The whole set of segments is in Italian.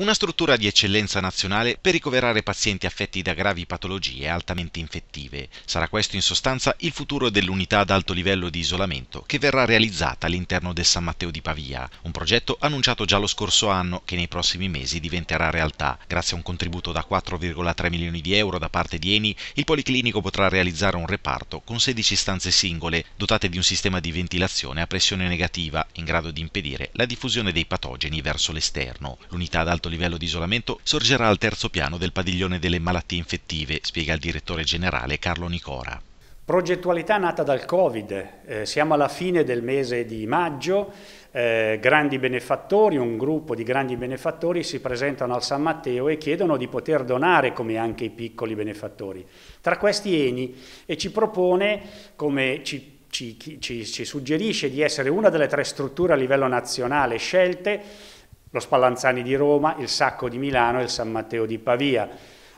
una struttura di eccellenza nazionale per ricoverare pazienti affetti da gravi patologie altamente infettive. Sarà questo in sostanza il futuro dell'unità ad alto livello di isolamento che verrà realizzata all'interno del San Matteo di Pavia, un progetto annunciato già lo scorso anno che nei prossimi mesi diventerà realtà. Grazie a un contributo da 4,3 milioni di euro da parte di Eni, il Policlinico potrà realizzare un reparto con 16 stanze singole, dotate di un sistema di ventilazione a pressione negativa, in grado di impedire la diffusione dei patogeni verso l'esterno. L'unità ad alto livello di isolamento sorgerà al terzo piano del padiglione delle malattie infettive, spiega il direttore generale Carlo Nicora. Progettualità nata dal Covid, eh, siamo alla fine del mese di maggio, eh, grandi benefattori, un gruppo di grandi benefattori si presentano al San Matteo e chiedono di poter donare come anche i piccoli benefattori. Tra questi Eni e ci propone, come ci ci, ci, ci, suggerisce di essere una delle tre strutture a livello nazionale scelte lo Spallanzani di Roma, il Sacco di Milano e il San Matteo di Pavia.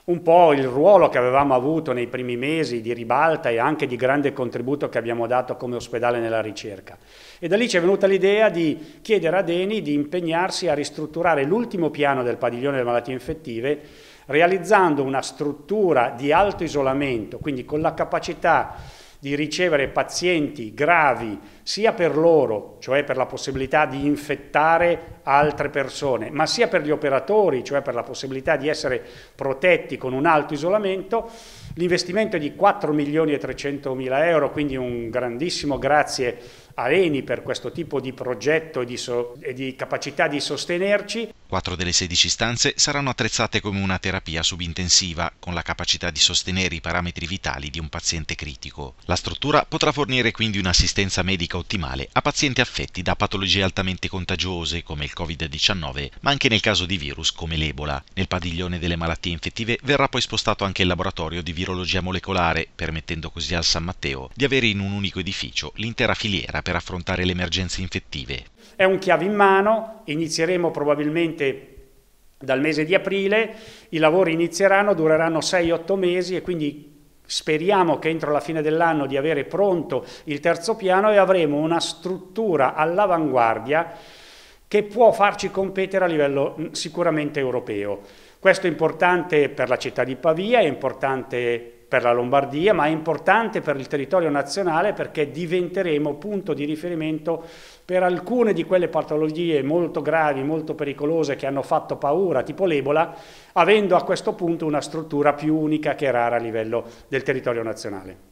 Un po' il ruolo che avevamo avuto nei primi mesi di ribalta e anche di grande contributo che abbiamo dato come ospedale nella ricerca. E da lì ci è venuta l'idea di chiedere a Deni di impegnarsi a ristrutturare l'ultimo piano del padiglione delle malattie infettive realizzando una struttura di alto isolamento, quindi con la capacità di ricevere pazienti gravi sia per loro, cioè per la possibilità di infettare altre persone, ma sia per gli operatori, cioè per la possibilità di essere protetti con un alto isolamento, l'investimento è di 4 milioni e 300 mila euro, quindi un grandissimo grazie a Eni per questo tipo di progetto e di, so e di capacità di sostenerci. Quattro delle 16 stanze saranno attrezzate come una terapia subintensiva, con la capacità di sostenere i parametri vitali di un paziente critico. La struttura potrà fornire quindi un'assistenza medica terapeutica ottimale a pazienti affetti da patologie altamente contagiose come il Covid-19, ma anche nel caso di virus come l'Ebola. Nel padiglione delle malattie infettive verrà poi spostato anche il laboratorio di virologia molecolare, permettendo così al San Matteo di avere in un unico edificio l'intera filiera per affrontare le emergenze infettive. È un chiave in mano, inizieremo probabilmente dal mese di aprile, i lavori inizieranno, dureranno 6-8 mesi e quindi Speriamo che entro la fine dell'anno di avere pronto il terzo piano e avremo una struttura all'avanguardia che può farci competere a livello mm, sicuramente europeo. Questo è importante per la città di Pavia, è importante per la Lombardia, ma è importante per il territorio nazionale perché diventeremo punto di riferimento per alcune di quelle patologie molto gravi, molto pericolose che hanno fatto paura, tipo l'Ebola, avendo a questo punto una struttura più unica che rara a livello del territorio nazionale.